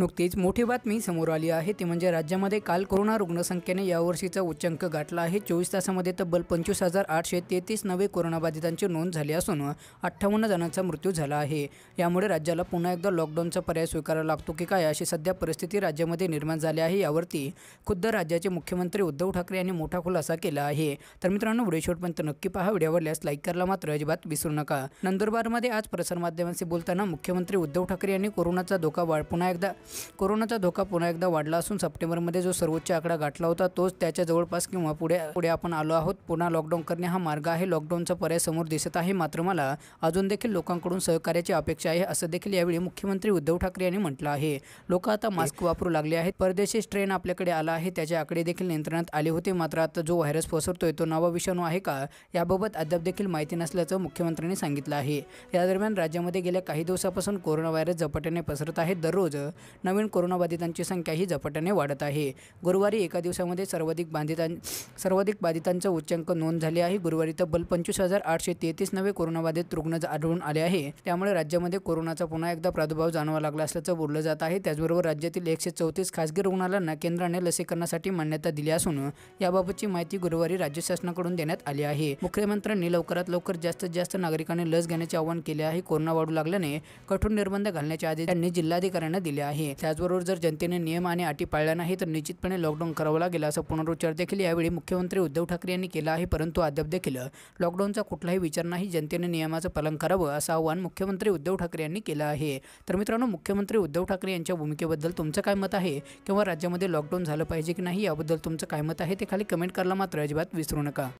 नुकतीच मोठी बातमी समोर आली आहे ती म्हणजे राज्यामध्ये काल कोरोना रुग्णसंख्येने यावर्षीचा उच्चांक गाठला आहे चोवीस तासामध्ये तब्बल पंचवीस हजार आठशे तेहतीस नवे कोरोनाबाधितांची नोंद झाली असून अठ्ठावन्न जणांचा मृत्यू झाला आहे यामुळे राज्याला पुन्हा एकदा लॉकडाऊनचा पर्याय स्वीकारावा लागतो की काय अशी सध्या परिस्थिती राज्यामध्ये निर्माण झाली आहे यावरती खुद्द राज्याचे मुख्यमंत्री उद्धव ठाकरे यांनी मोठा खुलासा केला आहे तर मित्रांनो व्हिडिओ शेवटपर्यंत नक्की पहा व्हिडिओ आवडल्यास लाईक करायला मात्र अजिबात विसरू नका नंदुरबारमध्ये आज प्रसारमाध्यमांशी बोलताना मुख्यमंत्री उद्धव ठाकरे यांनी कोरोनाचा धोका वाढ पुन्हा एकदा कोरोनाचा धोका पुन्हा एकदा वाढला असून सप्टेंबरमध्ये जो सर्वोच्च आकडा गाठला होता तोच त्याच्या जवळपास किंवा पुढे पुढे आपण आलो आहोत पुन्हा लॉकडाऊन करणे हा मार्ग आहे लॉकडाऊनचा पर्याय समोर दिसत आहे मात्र मला अजून देखील लोकांकडून सहकार्याची अपेक्षा आहे असं देखील यावेळी मुख्यमंत्री उद्धव ठाकरे यांनी म्हटलं आहे लोक आता मास्क वापरू लागले आहेत परदेशी स्ट्रेन आपल्याकडे आला आहे त्याचे आकडे देखील नियंत्रणात आले होते मात्र आता जो व्हायरस पसरतोय तो नवा विषाणू आहे का याबाबत अद्याप देखील माहिती नसल्याचं मुख्यमंत्र्यांनी सांगितलं आहे या दरम्यान राज्यामध्ये गेल्या काही दिवसापासून कोरोना व्हायरस झपाट्याने पसरत आहे दररोज नवीन कोरोनाबाधितांची संख्या ही झपाट्याने वाढत आहे गुरुवारी एका दिवसामध्ये सर्वाधिक बाधितां सर्वाधिक बाधितांचं उच्चांक नोंद झाले आहे गुरुवारी तब्बल पंचवीस हजार आठशे तेहतीस नवे कोरोनाबाधित रुग्ण आढळून आले आहे त्यामुळे राज्यामध्ये कोरोनाचा पुन्हा एकदा प्रादुर्भाव जाणवा लागला असल्याचं बोललं जात आहे त्याचबरोबर राज्यातील एकशे चौतीस खासगी रुग्णालयांना केंद्राने लसीकरणासाठी मान्यता दिली असून याबाबतची माहिती गुरुवारी राज्य शासनाकडून देण्यात आली आहे मुख्यमंत्र्यांनी लवकरात लवकर जास्तीत जास्त नागरिकांनी लस घेण्याचे आवाहन केले आहे कोरोना वाढू लागल्याने कठोर निर्बंध घालण्याचे आदेश त्यांनी जिल्हाधिकाऱ्यांना दिले आहे आहे त्याचबरोबर जर जनतेने नियम आणि अटी पाळल्या नाही तर निश्चितपणे लॉकडाऊन करावं लागेल असा पुनरुच्चार देखील यावेळी मुख्यमंत्री उद्धव ठाकरे यांनी केला आहे परंतु अद्याप देखील लॉकडाऊनचा कुठलाही विचार नाही जनतेने नियमाचं पालन करावं असं आवाहन मुख्यमंत्री उद्धव ठाकरे यांनी केलं आहे तर मित्रांनो मुख्यमंत्री उद्धव ठाकरे यांच्या भूमिकेबद्दल तुमचं काय मत आहे किंवा राज्यामध्ये लॉकडाऊन झालं पाहिजे की नाही याबद्दल तुमचं काय मत आहे ते खाली कमेंट करायला मात्र अजिबात विसरू नका